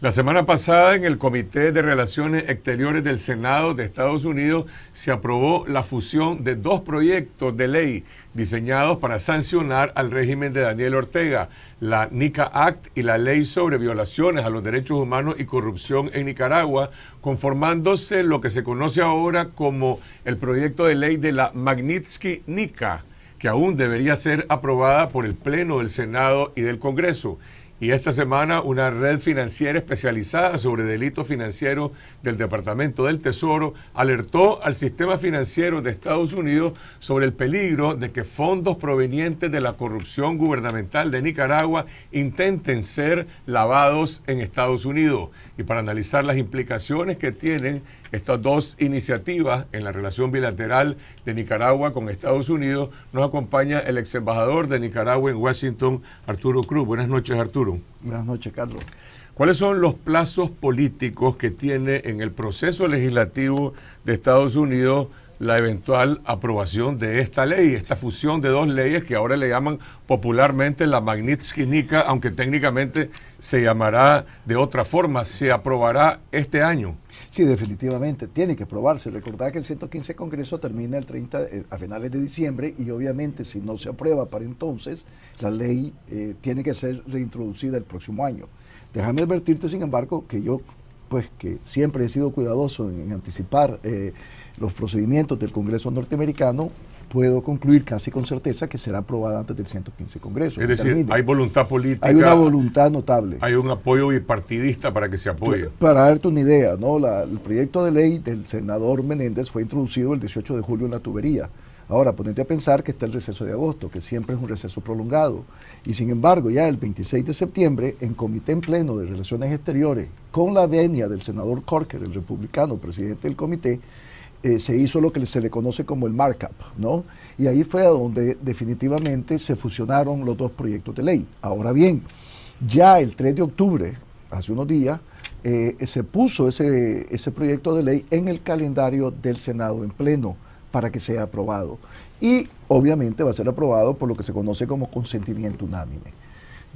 La semana pasada en el Comité de Relaciones Exteriores del Senado de Estados Unidos se aprobó la fusión de dos proyectos de ley diseñados para sancionar al régimen de Daniel Ortega, la NICA Act y la Ley sobre Violaciones a los Derechos Humanos y Corrupción en Nicaragua, conformándose lo que se conoce ahora como el proyecto de ley de la Magnitsky NICA que aún debería ser aprobada por el Pleno del Senado y del Congreso y esta semana una red financiera especializada sobre delitos financieros del Departamento del Tesoro alertó al sistema financiero de Estados Unidos sobre el peligro de que fondos provenientes de la corrupción gubernamental de Nicaragua intenten ser lavados en Estados Unidos. Y para analizar las implicaciones que tienen estas dos iniciativas en la relación bilateral de Nicaragua con Estados Unidos. Nos acompaña el ex embajador de Nicaragua en Washington, Arturo Cruz. Buenas noches, Arturo. Buenas noches, Carlos. ¿Cuáles son los plazos políticos que tiene en el proceso legislativo de Estados Unidos la eventual aprobación de esta ley, esta fusión de dos leyes que ahora le llaman popularmente la magnitsky nika aunque técnicamente se llamará de otra forma, se aprobará este año. Sí, definitivamente, tiene que aprobarse. Recordad que el 115 Congreso termina el 30, eh, a finales de diciembre y obviamente si no se aprueba para entonces, la ley eh, tiene que ser reintroducida el próximo año. Déjame advertirte, sin embargo, que yo pues que siempre he sido cuidadoso en, anticipar eh, los procedimientos del Congreso norteamericano, puedo concluir casi con certeza que será aprobada antes del 115 Congreso. Es decir, hay voluntad política. Hay una voluntad notable. Hay un apoyo bipartidista para que se apoye. Para darte una idea, ¿no? el proyecto de ley del senador Menéndez fue introducido el 18 de julio en la tubería. Ahora, ponete a pensar que está el receso de agosto, que siempre es un receso prolongado. Y sin embargo, ya el 26 de septiembre, en Comité en Pleno de Relaciones Exteriores, con la venia del senador Corker, el republicano, presidente del comité, eh, se hizo lo que se le conoce como el markup, ¿no? Y ahí fue donde definitivamente se fusionaron los dos proyectos de ley. Ahora bien, ya el 3 de octubre, hace unos días, eh, se puso ese proyecto de ley en el calendario del Senado en pleno para que sea aprobado. Y obviamente va a ser aprobado por lo que se conoce como consentimiento unánime.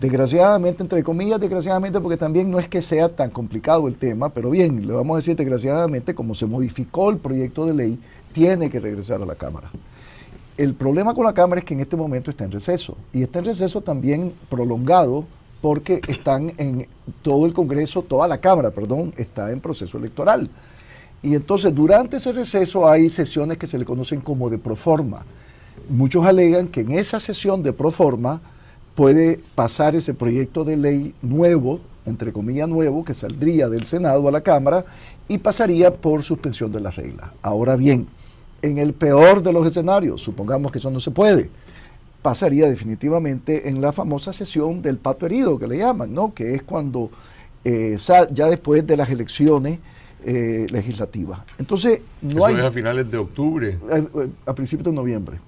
Desgraciadamente, entre comillas, desgraciadamente, porque también no es que sea tan complicado el tema, pero bien, le vamos a decir desgraciadamente, como se modificó el proyecto de ley, tiene que regresar a la Cámara. El problema con la Cámara es que en este momento está en receso, y está en receso también prolongado porque están en todo el Congreso, toda la Cámara, perdón, está en proceso electoral. Y entonces durante ese receso hay sesiones que se le conocen como de proforma. Muchos alegan que en esa sesión de proforma puede pasar ese proyecto de ley nuevo, entre comillas nuevo, que saldría del Senado a la Cámara y pasaría por suspensión de las reglas. Ahora bien, en el peor de los escenarios, supongamos que eso no se puede, pasaría definitivamente en la famosa sesión del pato herido, que le llaman, ¿no? que es cuando eh, ya después de las elecciones eh, legislativa. Entonces, no hay, es a finales de octubre. A, principios de noviembre.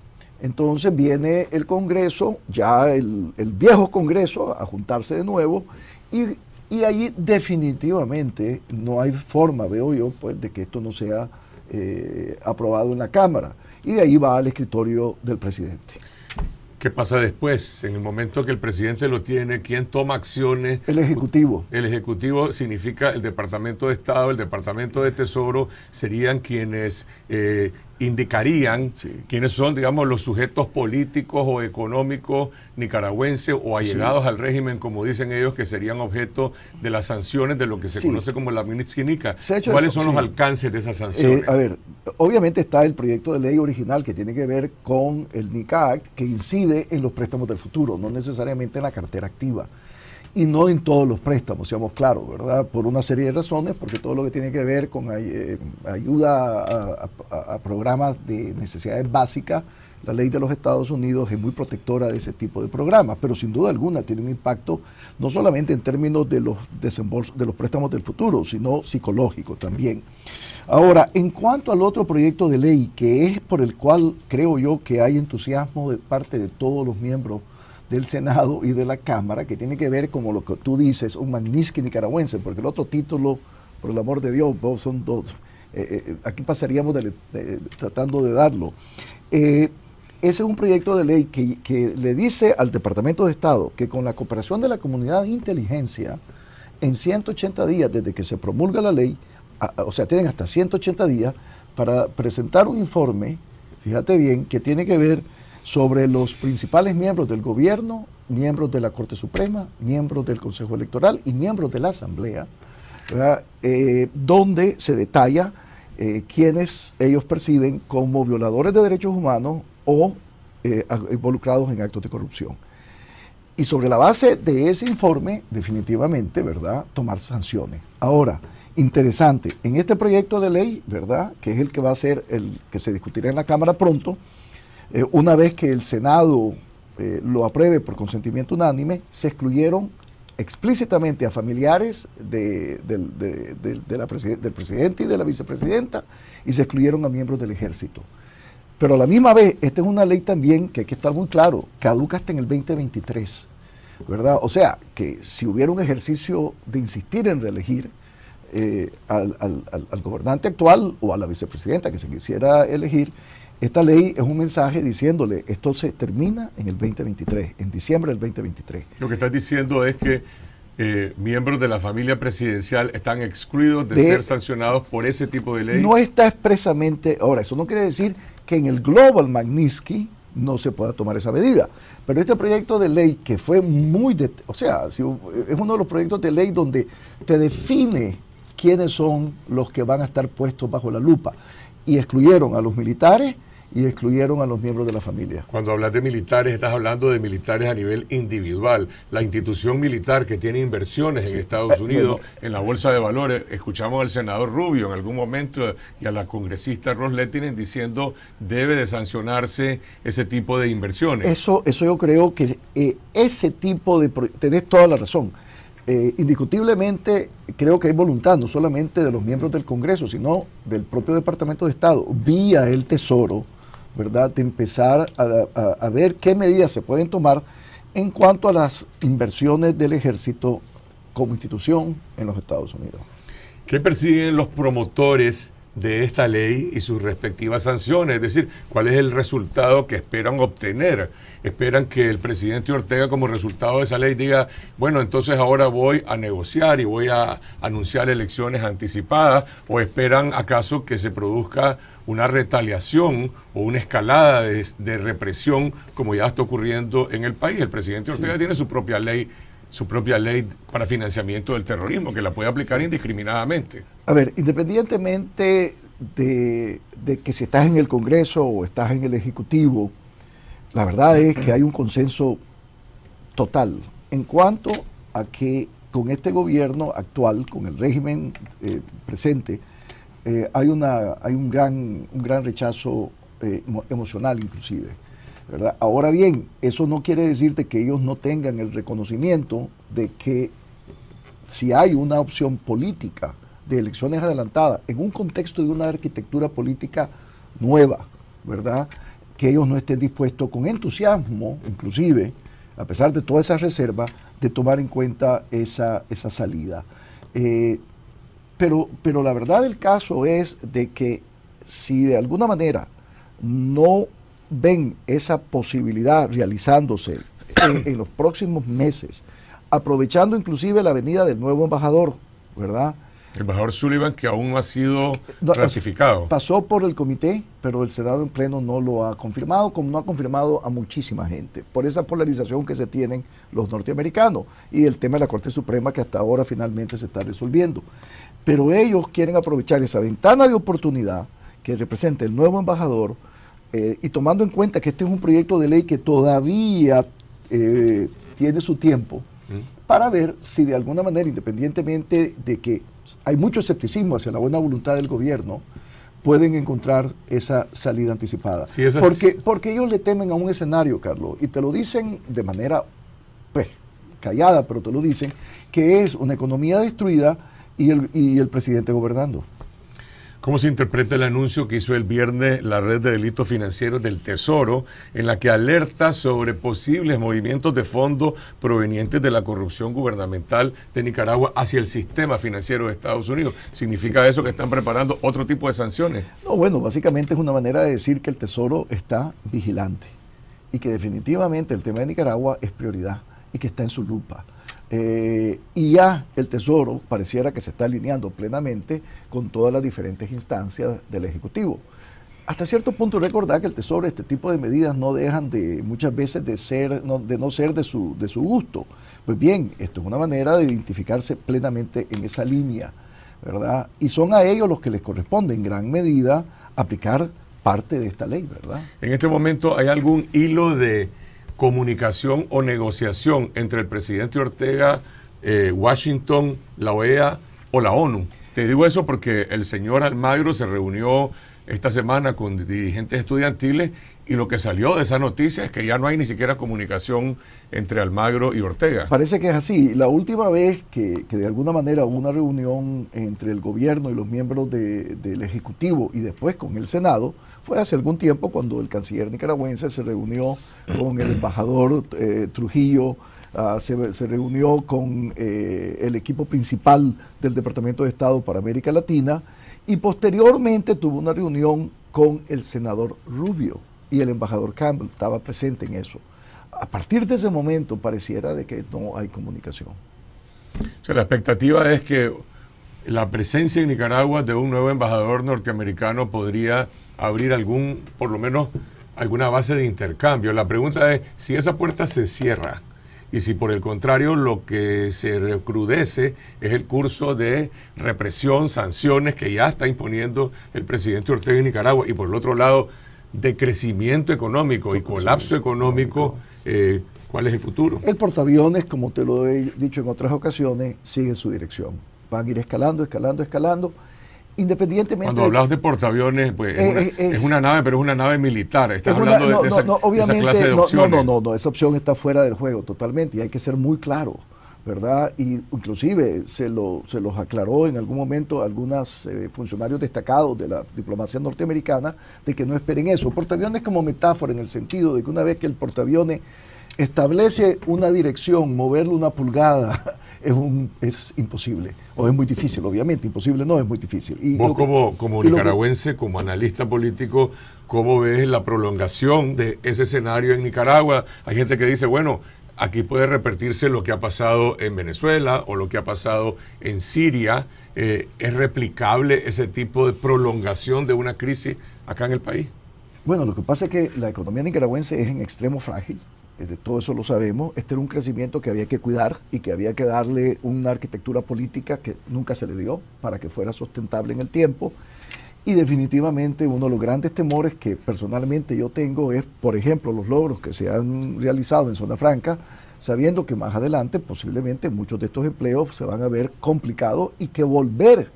Entonces viene el Congreso, ya el, viejo Congreso, a juntarse de nuevo y, ahí definitivamente no hay forma, veo yo, pues, de que esto no sea eh, aprobado en la Cámara. Y de ahí va al escritorio del presidente. ¿Qué pasa después? En el momento que el presidente lo tiene, ¿quién toma acciones? El Ejecutivo. El Ejecutivo significa el Departamento de Estado, el Departamento de Tesoro, serían quienes eh, indicarían quiénes son, digamos, los sujetos políticos o económicos nicaragüenses o allegados al régimen, como dicen ellos, que serían objeto de las sanciones de lo que se conoce como la Minitskinica. ¿Cuáles son los alcances de esas sanciones? Eh, a ver, obviamente está el proyecto de ley original que tiene que ver con el NICA que incide en los préstamos del futuro, no necesariamente en la cartera activa y no en todos los préstamos, seamos claros, ¿verdad? Por una serie de razones, porque todo lo que tiene que ver con eh, ayuda a, programas de necesidades básicas, la ley de los Estados Unidos es muy protectora de ese tipo de programas, pero sin duda alguna tiene un impacto no solamente en términos de los desembolsos, de los préstamos del futuro, sino psicológico también. Ahora, en cuanto al otro proyecto de ley, que es por el cual creo yo que hay entusiasmo de parte de todos los miembros del Senado y de la Cámara, que tiene que ver, como lo que tú dices, un magnífico nicaragüense, porque el otro título, por el amor de Dios, son dos. Eh, eh, eh, aquí pasaríamos tratando de darlo. ese es un proyecto de ley que, le dice al Departamento de Estado que con la cooperación de la comunidad de inteligencia, en 180 días desde que se promulga la ley, o sea, tienen hasta 180 días para presentar un informe, fíjate bien, que tiene que ver sobre los principales miembros del gobierno, miembros de la Corte Suprema, miembros del Consejo Electoral y miembros de la Asamblea, eh, donde se detalla eh, quienes ellos perciben como violadores de derechos humanos o eh, involucrados en actos de corrupción. Y sobre la base de ese informe, definitivamente, ¿verdad?, tomar sanciones. Ahora, interesante, en este proyecto de ley, ¿verdad?, que es el que va a ser el que se discutirá en la Cámara pronto, eh, una vez que el Senado eh, lo apruebe por consentimiento unánime, se excluyeron explícitamente a familiares del presidente y de la vicepresidenta y se excluyeron a miembros del ejército. Pero a la misma vez, esta es una ley también que hay que estar muy claro, caduca hasta en el 2023, ¿verdad? O sea, que si hubiera un ejercicio de insistir en reelegir eh, al gobernante actual o a la vicepresidenta que se quisiera elegir, esta ley es un mensaje diciéndole, esto se termina en el 2023, en diciembre del 2023. Lo que estás diciendo es que eh, miembros de la familia presidencial están excluidos de, ser sancionados por ese tipo de ley. No está expresamente, ahora, eso no quiere decir que en el Global Magnitsky no se pueda tomar esa medida, pero este proyecto de ley que fue muy, o sea, si, es uno de los proyectos de ley donde te define quiénes son los que van a estar puestos bajo la lupa y excluyeron a los militares, y excluyeron a los miembros de la familia. Cuando hablas de militares, estás hablando de militares a nivel individual. La institución militar que tiene inversiones en Estados eh, Unidos, en la Bolsa de Valores, escuchamos al senador Rubio en algún momento y a la congresista Ross Lettinen diciendo debe de sancionarse ese tipo de inversiones. Eso, eso yo creo que eh, ese tipo de... Tenés toda la razón. Eh, indiscutiblemente creo que hay voluntad, no solamente de los miembros del Congreso, sino del propio Departamento de Estado, vía el Tesoro, ¿verdad? De empezar a, a ver qué medidas se pueden tomar en cuanto a las inversiones del ejército como institución en los Estados Unidos. ¿Qué persiguen los promotores de esta ley y sus respectivas sanciones, es decir, cuál es el resultado que esperan obtener. Esperan que el presidente Ortega como resultado de esa ley diga, bueno, entonces ahora voy a negociar y voy a anunciar elecciones anticipadas, o esperan acaso que se produzca una retaliación o una escalada de, represión como ya está ocurriendo en el país. El presidente Ortega tiene su propia ley su propia ley para financiamiento del terrorismo, que la puede aplicar indiscriminadamente. A ver, independientemente de, que si estás en el Congreso o estás en el Ejecutivo, la verdad es que hay un consenso total en cuanto a que con este gobierno actual, con el régimen eh, presente, eh, hay, una, hay un, gran, un gran rechazo eh, emocional inclusive Ahora bien, eso no quiere decirte que ellos no tengan el reconocimiento de que si hay una opción política de elecciones adelantadas en un contexto de una arquitectura política nueva, ¿verdad? Que ellos no estén dispuestos con entusiasmo, inclusive, a pesar de toda esa reserva, de tomar en cuenta esa, salida. Eh, pero, pero la verdad del caso es de que si de alguna manera no ven esa posibilidad realizándose en, los próximos meses? Aprovechando inclusive la venida del nuevo embajador, ¿verdad? El embajador Sullivan, que aún no ha sido clasificado. Eh, pasó por el comité, pero el Senado en pleno no lo ha confirmado, como no ha confirmado a muchísima gente, por esa polarización que se tienen los norteamericanos y el tema de la Corte Suprema que hasta ahora finalmente se está resolviendo. Pero ellos quieren aprovechar esa ventana de oportunidad que representa el nuevo embajador eh, y tomando en cuenta que este es un proyecto de ley que todavía eh, tiene su tiempo, para ver si de alguna manera, independientemente de que hay mucho escepticismo hacia la buena voluntad del gobierno, pueden encontrar esa salida anticipada. porque, porque ellos le temen a un escenario, Carlos, y te lo dicen de manera pues, callada, pero te lo dicen, que es una economía destruida y el, y el presidente gobernando. ¿Cómo se interpreta el anuncio que hizo el viernes la red de delitos financieros del Tesoro, en la que alerta sobre posibles movimientos de fondos provenientes de la corrupción gubernamental de Nicaragua hacia el sistema financiero de Estados Unidos? ¿Significa eso que están preparando otro tipo de sanciones? No, bueno, básicamente es una manera de decir que el Tesoro está vigilante y que definitivamente el tema de Nicaragua es prioridad y que está en su lupa. Eh, y ya el Tesoro pareciera que se está alineando plenamente con todas las diferentes instancias del Ejecutivo. Hasta cierto punto recordar que el Tesoro, este tipo de medidas no dejan de muchas veces de ser, no, de no ser de su, de su gusto. Pues bien, esto es una manera de identificarse plenamente en esa línea, ¿verdad? Y son a ellos los que les corresponde en gran medida aplicar parte de esta ley, ¿verdad? En este momento hay algún hilo de comunicación o negociación entre el presidente Ortega, eh, Washington, la OEA o la ONU. Te digo eso porque el señor Almagro se reunió esta semana con dirigentes estudiantiles y lo que salió de esa noticia es que ya no hay ni siquiera comunicación entre Almagro y Ortega. Parece que es así. La última vez que, de alguna manera hubo una reunión entre el gobierno y los miembros del Ejecutivo y después con el Senado fue hace algún tiempo cuando el canciller nicaragüense se reunió con el embajador eh, Trujillo. Ah, se, reunió con eh, el equipo principal del Departamento de Estado para América Latina y posteriormente tuvo una reunión con el senador Rubio y el embajador Campbell estaba presente en eso. A partir de ese momento pareciera de que no hay comunicación. la expectativa es que la presencia en Nicaragua de un nuevo embajador norteamericano podría abrir algún, por lo menos, alguna base de intercambio. La pregunta es si esa puerta se cierra y si por el contrario lo que se recrudece es el curso de represión, sanciones que ya está imponiendo el presidente Ortega en Nicaragua y por el otro lado de crecimiento económico y colapso económico, eh, ¿cuál es el futuro? El portaaviones, como te lo he dicho en otras ocasiones, sigue su dirección. Van a ir escalando, escalando, escalando. Independientemente. Cuando hablas de portaaviones, pues es, eh, eh, una, nave, pero es una nave militar. Estás hablando de, esa, clase de opciones. No, no, no, no, esa opción está fuera del juego totalmente y hay que ser muy claro. ¿verdad? Y inclusive se, lo, se los aclaró en algún momento algunos eh, funcionarios destacados de la diplomacia norteamericana de que no esperen eso. Portaaviones como metáfora en el sentido de que una vez que el portaaviones establece una dirección, moverle una pulgada es, un, es imposible, o es muy difícil, obviamente, imposible no, es muy difícil. Y Vos como, como nicaragüense, como analista político, ¿cómo ves la prolongación de ese escenario en Nicaragua? Hay gente que dice, bueno, Aquí puede repetirse lo que ha pasado en Venezuela o lo que ha pasado en Siria. Eh, ¿Es replicable ese tipo de prolongación de una crisis acá en el país? Bueno, lo que pasa es que la economía nicaragüense es en extremo frágil, eh, de todo eso lo sabemos. Este era un crecimiento que había que cuidar y que había que darle una arquitectura política que nunca se le dio para que fuera sustentable en el tiempo. Y definitivamente uno de los grandes temores que personalmente yo tengo es, por ejemplo, los logros que se han realizado en Zona Franca, sabiendo que más adelante posiblemente muchos de estos empleos se van a ver complicados y que volver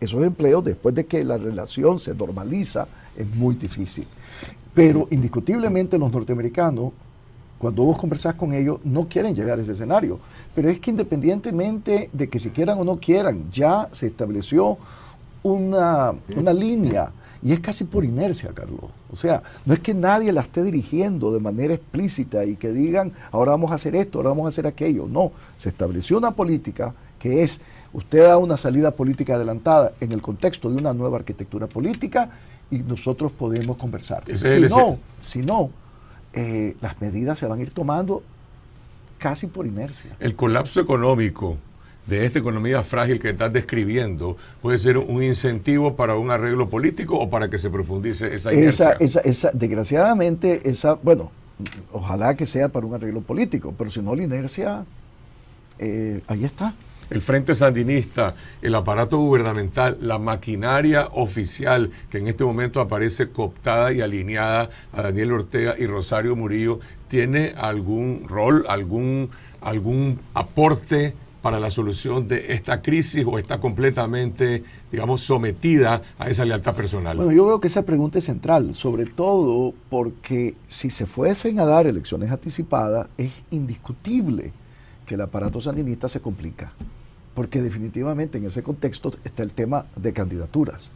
esos empleos después de que la relación se normaliza es muy difícil. Pero indiscutiblemente los norteamericanos, cuando vos conversás con ellos, no quieren llegar a ese escenario. Pero es que independientemente de que si quieran o no quieran, ya se estableció una, línea. Y es casi por inercia, Carlos. O sea, no es que nadie la esté dirigiendo de manera explícita y que digan, ahora vamos a hacer esto, ahora vamos a hacer aquello. No, se estableció una política que es, usted da una salida política adelantada en el contexto de una nueva arquitectura política y nosotros podemos conversar. si, no, si no, eh, las medidas se van a ir tomando casi por inercia. El colapso económico de esta economía frágil que estás describiendo puede ser un incentivo para un arreglo político o para que se profundice esa inercia? Esa, desgraciadamente, esa, bueno, ojalá que sea para un arreglo político, pero si no la inercia, eh, ahí está. El Frente Sandinista, el aparato gubernamental, la maquinaria oficial que en este momento aparece cooptada y alineada a Daniel Ortega y Rosario Murillo, ¿tiene algún rol, algún, algún aporte? para la solución de esta crisis o está completamente, digamos, sometida a esa lealtad personal? Bueno, yo veo que esa pregunta es central, sobre todo porque si se fuesen a dar elecciones anticipadas, es indiscutible que el aparato sandinista se complica, porque definitivamente en ese contexto está el tema de candidaturas.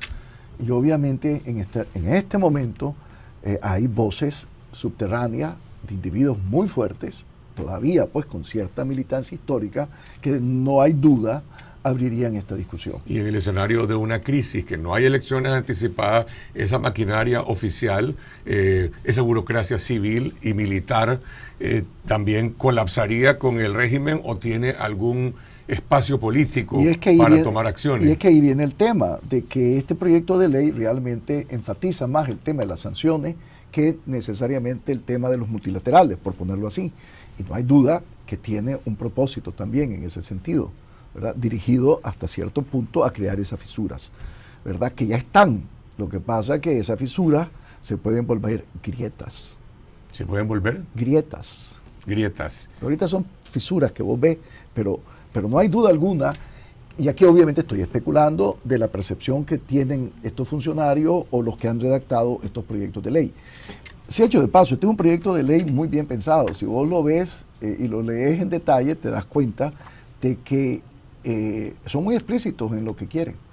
Y obviamente en este, en este momento eh, hay voces subterráneas de individuos muy fuertes todavía pues con cierta militancia histórica que no hay duda abrirían esta discusión. Y en el escenario de una crisis, que no hay elecciones anticipadas, esa maquinaria oficial, eh, esa burocracia civil y militar, eh, también colapsaría con el régimen o tiene algún espacio político para tomar acciones. Y es que ahí viene el tema, de que este proyecto de ley realmente enfatiza más el tema de las sanciones que necesariamente el tema de los multilaterales, por ponerlo así y no hay duda que tiene un propósito también en ese sentido, ¿verdad? dirigido hasta cierto punto a crear esas fisuras, ¿verdad? que ya están. Lo que pasa es que esas fisuras se pueden volver grietas. ¿Se pueden volver? Grietas. Grietas. Ahorita son fisuras que vos ves, pero, pero no hay duda alguna y aquí obviamente estoy especulando de la percepción que tienen estos funcionarios o los que han redactado estos proyectos de ley. Se ha hecho de paso, este es un proyecto de ley muy bien pensado. Si vos lo ves eh, y lo lees en detalle, te das cuenta de que eh, son muy explícitos en lo que quieren.